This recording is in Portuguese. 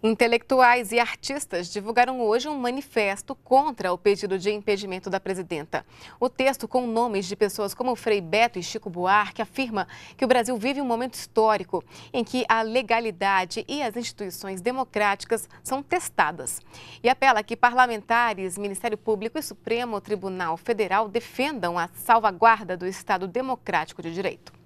Intelectuais e artistas divulgaram hoje um manifesto contra o pedido de impedimento da presidenta. O texto, com nomes de pessoas como Frei Beto e Chico Buarque, afirma que o Brasil vive um momento histórico em que a legalidade e as instituições democráticas são testadas. E apela que parlamentares, Ministério Público e Supremo Tribunal Federal defendam a salvaguarda do Estado Democrático de Direito.